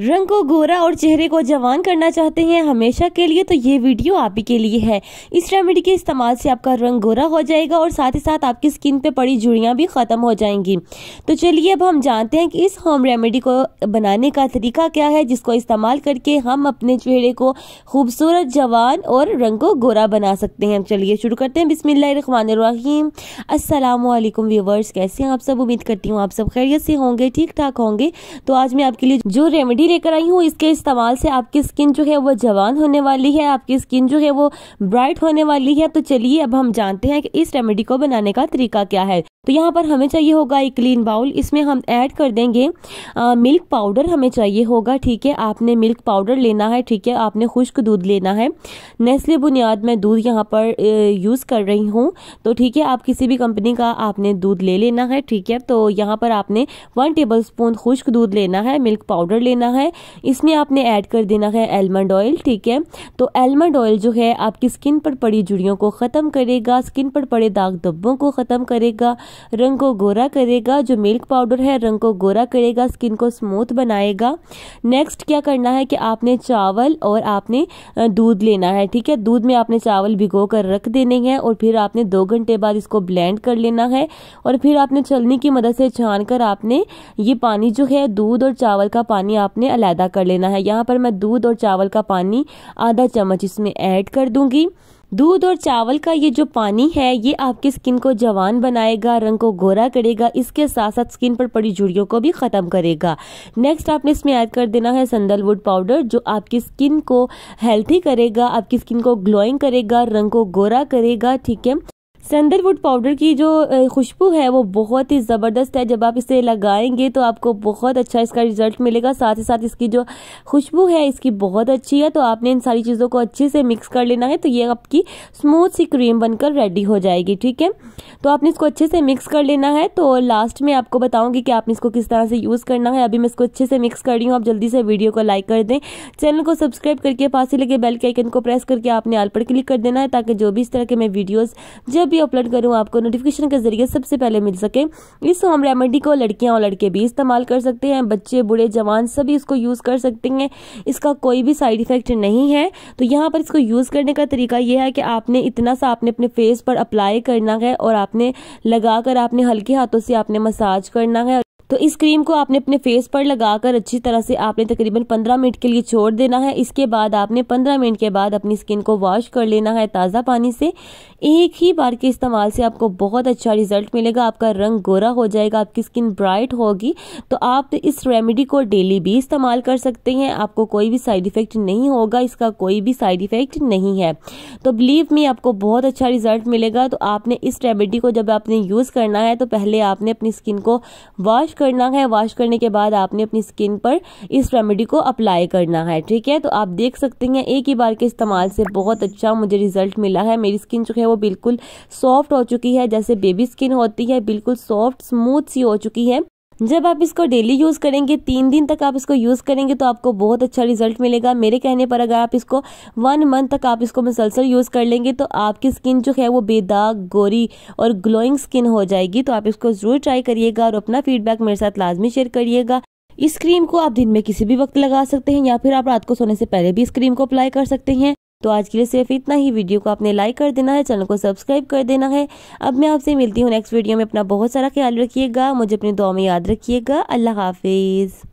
रंग को गोरा और चेहरे को जवान करना चाहते हैं हमेशा के लिए तो ये वीडियो आप ही के लिए है इस रेमेडी के इस्तेमाल से आपका रंग गोरा हो जाएगा और साथ ही साथ आपकी स्किन पे पड़ी जुड़ियां भी ख़त्म हो जाएंगी तो चलिए अब हम जानते हैं कि इस होम रेमेडी को बनाने का तरीका क्या है जिसको इस्तेमाल करके हम अपने चेहरे को खूबसूरत जवान और रंग को गोरा बना सकते हैं चलिए शुरू करते हैं बिसमीम असलम व्यूवर्स कैसे हैं आप सब उम्मीद करती हूँ आप सब खैरियत से होंगे ठीक ठाक होंगे तो आज मैं आपके लिए जो रेमेडी हल्दी लेकर आई हूँ इसके इस्तेमाल से आपकी स्किन जो है वो जवान होने वाली है आपकी स्किन जो है वो ब्राइट होने वाली है तो चलिए अब हम जानते हैं कि इस रेमेडी को बनाने का तरीका क्या है तो यहाँ पर हमें चाहिए होगा एक क्लीन बाउल इसमें हम ऐड कर देंगे आ, मिल्क पाउडर हमें चाहिए होगा ठीक है आपने मिल्क पाउडर लेना है ठीक है आपने खुश्क दूध लेना है नेस्ले बुनियाद में दूध यहाँ पर यूज़ कर रही हूँ तो ठीक है आप किसी भी कंपनी का आपने दूध ले लेना है ठीक है तो यहाँ पर आपने वन टेबल स्पून खुश्क दूध लेना है मिल्क पाउडर लेना है है इसमें आपने ऐड कर देना है एलमंड ऑयल ठीक है तो एलमंड ऑयल जो है आपकी स्किन पर पड़ी जुड़ियों को ख़त्म करेगा स्किन पर पड़े दाग धब्बों को ख़त्म करेगा रंग को गोरा करेगा जो मिल्क पाउडर है रंग को गोरा करेगा स्किन को स्मूथ बनाएगा नेक्स्ट क्या करना है कि आपने चावल और आपने दूध लेना है ठीक है दूध में आपने चावल भिगो कर रख देने हैं और फिर आपने दो घंटे बाद इसको ब्लेंड कर लेना है और फिर आपने छलनी की मदद से छान कर आपने ये पानी जो है दूध और चावल का पानी आपने इन्हें अलहदा कर लेना है यहाँ पर मैं दूध और चावल का पानी आधा चम्मच इसमें ऐड कर दूंगी दूध और चावल का ये जो पानी है ये आपकी स्किन को जवान बनाएगा रंग को गोरा करेगा इसके साथ साथ स्किन पर पड़ी झुड़ियों को भी ख़त्म करेगा नेक्स्ट आपने इसमें ऐड कर देना है संदलवुड पाउडर जो आपकी स्किन को हेल्थी करेगा आपकी स्किन को ग्लोइंग करेगा रंग को गोरा करेगा ठीक है सैंडलवुड पाउडर की जो खुशबू है वो बहुत ही ज़बरदस्त है जब आप इसे लगाएंगे तो आपको बहुत अच्छा इसका रिजल्ट मिलेगा साथ ही साथ इसकी जो खुशबू है इसकी बहुत अच्छी है तो आपने इन सारी चीज़ों को अच्छे से मिक्स कर लेना है तो ये आपकी स्मूथ सी क्रीम बनकर रेडी हो जाएगी ठीक है तो आपने इसको अच्छे से मिक्स कर लेना है तो लास्ट में आपको बताऊँगी कि आपने इसको किस तरह से यूज़ करना है अभी मैं इसको अच्छे से मिक्स कर रही हूँ आप जल्दी से वीडियो को लाइक कर दें चैनल को सब्सक्राइब करके पास ही लगे बेल के आइकन को प्रेस करके आपने आल पर क्लिक कर देना है ताकि जो भी इस तरह के मैं वीडियोज़ जब भी अपलोड करूँ आपको नोटिफिकेशन के जरिए सबसे पहले मिल सके इस होम रेमेडी को लड़कियाँ और लड़के भी इस्तेमाल कर सकते हैं बच्चे बूढ़े जवान सभी इसको यूज़ कर सकते हैं इसका कोई भी साइड इफेक्ट नहीं है तो यहाँ पर इसको यूज़ करने का तरीका यह है कि आपने इतना सा आपने अपने फेस पर अप्लाई करना है और आपने लगा कर आपने हल्के हाथों से आपने मसाज करना है तो इस क्रीम को आपने अपने फेस पर लगाकर अच्छी तरह से आपने तकरीबन पंद्रह मिनट के लिए छोड़ देना है इसके बाद आपने पंद्रह मिनट के बाद अपनी स्किन को वॉश कर लेना है ताज़ा पानी से एक ही बार के इस्तेमाल से आपको बहुत अच्छा रिजल्ट मिलेगा आपका रंग गोरा हो जाएगा आपकी स्किन ब्राइट होगी तो आप इस रेमेडी को डेली भी इस्तेमाल कर सकते हैं आपको कोई भी साइड इफेक्ट नहीं होगा इसका कोई भी साइड इफेक्ट नहीं है तो बिलीव मी आपको बहुत अच्छा रिजल्ट मिलेगा तो आपने इस रेमेडी को जब आपने यूज़ करना है तो पहले आपने अपनी स्किन को वॉश कर करना है वॉश करने के बाद आपने अपनी स्किन पर इस रेमेडी को अप्लाई करना है ठीक है तो आप देख सकते हैं एक ही बार के इस्तेमाल से बहुत अच्छा मुझे रिजल्ट मिला है मेरी स्किन जो है वो बिल्कुल सॉफ्ट हो चुकी है जैसे बेबी स्किन होती है बिल्कुल सॉफ्ट स्मूथ सी हो चुकी है जब आप इसको डेली यूज़ करेंगे तीन दिन तक आप इसको यूज़ करेंगे तो आपको बहुत अच्छा रिजल्ट मिलेगा मेरे कहने पर अगर आप इसको वन मंथ तक आप इसको मुसलसल यूज़ कर लेंगे तो आपकी स्किन जो है वो बेदाग गोरी और ग्लोइंग स्किन हो जाएगी तो आप इसको ज़रूर ट्राई करिएगा और अपना फीडबैक मेरे साथ लाजमी शेयर करिएगा इस क्रीम को आप दिन में किसी भी वक्त लगा सकते हैं या फिर आप रात को सोने से पहले भी इस क्रीम को अप्लाई कर सकते हैं तो आज के लिए सिर्फ इतना ही वीडियो को आपने लाइक कर देना है चैनल को सब्सक्राइब कर देना है अब मैं आपसे मिलती हूँ नेक्स्ट वीडियो में अपना बहुत सारा ख्याल रखिएगा मुझे अपनी दुआ में याद रखिएगा अल्लाह हाफिज़